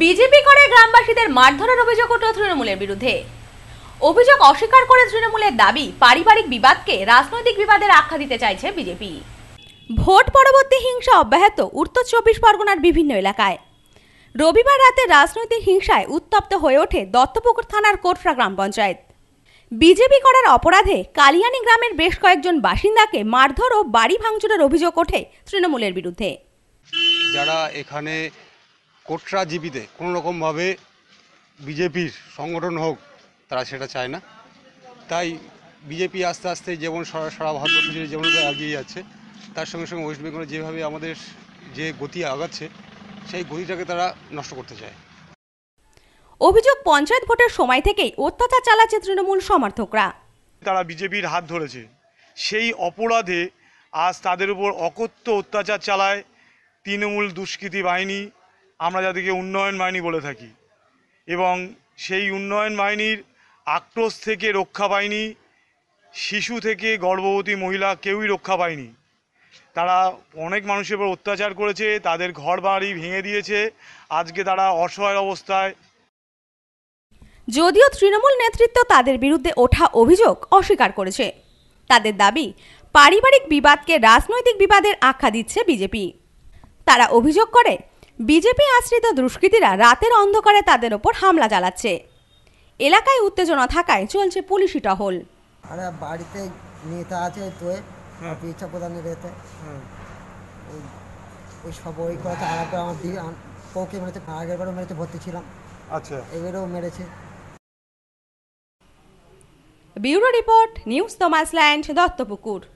BJP করে গ্রামবাসীদের মারধরের অভিযোগ উঠল তৃণমূলের বিরুদ্ধে অভিযোগ অস্বীকার করে তৃণমূলের দাবি পারিবারিক বিবাদকে রাজনৈতিক বিবাদের আখ্যা দিতে চাইছে বিজেপি ভোট পরবর্তী হিংসা অব্যাহত উত্তর চব্বিশ পরগনার বিভিন্ন এলাকায় রবিবার রাতে রাজনৈতিক হিংসায় উত্তপ্ত হয়ে ওঠে দত্তপুকুর থানার কোটরা গ্রাম পঞ্চায়েত বিজেপি করার অপরাধে কালিয়ানি গ্রামের বেশ কয়েকজন বাসিন্দাকে মারধর ও বাড়ি ভাঙচুরের অভিযোগ ওঠে তৃণমূলের বিরুদ্ধে যারা এখানে কোটরাজীবীতে কোনো রকমভাবে বিজেপির সংগঠন হোক তারা সেটা চায় না তাই বিজেপি আস্তে আস্তে যেমন সারা সারা ভারতবর্ষ জুড়ে যেমনভাবে এগিয়ে যাচ্ছে তার সঙ্গে সঙ্গে ওয়েস্ট বেঙ্গলে যেভাবে আমাদের যে গতি আগাচ্ছে সেই গতিটাকে তারা নষ্ট করতে চায় অভিযোগ পঞ্চায়েত ভোটের সময় থেকেই অত্যাচার চালাচ্ছে তৃণমূল সমর্থকরা তারা বিজেপির হাত ধরেছে সেই অপরাধে আজ তাদের উপর অকথ্য অত্যাচার চালায় তৃণমূল দুষ্কৃতী বাহিনী আমরা যাদেরকে উন্নয়ন বাহিনী বলে থাকি এবং সেই উন্নয়ন বাহিনীর আক্রোশ থেকে রক্ষা পায়নি শিশু থেকে গর্ভবতী মহিলা কেউই রক্ষা পায়নি তারা অনেক মানুষের উপর অত্যাচার করেছে তাদের ঘর বাড়ি ভেঙে দিয়েছে আজকে তারা অসহায় অবস্থায় যদিও তৃণমূল নেতৃত্ব তাদের বিরুদ্ধে ওঠা অভিযোগ অস্বীকার করেছে তাদের দাবি পারিবারিক বিবাদকে রাজনৈতিক বিবাদের আখ্যা দিচ্ছে বিজেপি তারা অভিযোগ করে বিজেপি আশ্রিত দুষ্কৃতীরা রাতের অন্ধকারে তাদের ওপর হামলা চালাচ্ছে এলাকায় উত্তেজনা থাকায় চলছে পুলিশি টহল আরে বাড়িতে নেতা আছে তো হ্যাঁ। বিচার প্রধানের এতে হ্যাঁ। ওই সব ওই কথা আরেকবার আমার দিদি বউকে মেরেছে আগের বারও মেরেছে ভর্তি ছিলাম আচ্ছা এবারেও মেরেছে ব্যুরো রিপোর্ট নিউজ তোমাস ল্যান্ড দত্তপুকুর